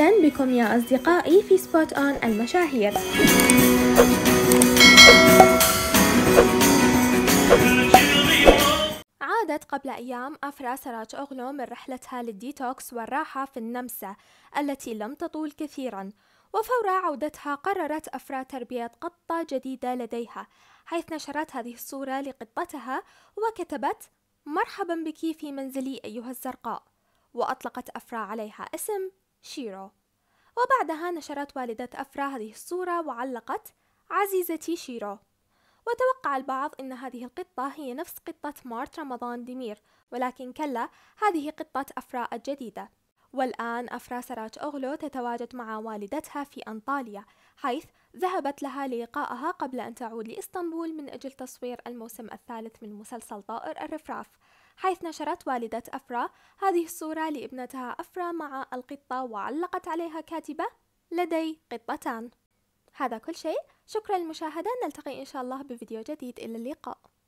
أهلا بكم يا أصدقائي في سبوت أون المشاهير عادت قبل أيام أفرا سراج أغلو من رحلتها للديتوكس والراحة في النمسا التي لم تطول كثيرا وفور عودتها قررت أفرا تربية قطة جديدة لديها حيث نشرت هذه الصورة لقطتها وكتبت مرحبا بك في منزلي أيها الزرقاء وأطلقت أفرا عليها اسم شيرو وبعدها نشرت والدة أفرا هذه الصورة وعلقت عزيزتي شيرو وتوقع البعض أن هذه القطة هي نفس قطة مارت رمضان دمير ولكن كلا هذه قطة أفراء الجديدة والآن أفرا سراج أغلو تتواجد مع والدتها في أنطاليا حيث ذهبت لها للقائها قبل أن تعود لإسطنبول من أجل تصوير الموسم الثالث من مسلسل طائر الرفراف حيث نشرت والدة أفرا هذه الصورة لابنتها أفرا مع القطة وعلقت عليها كاتبة لدي قطتان هذا كل شيء شكرا للمشاهدة نلتقي إن شاء الله بفيديو جديد إلى اللقاء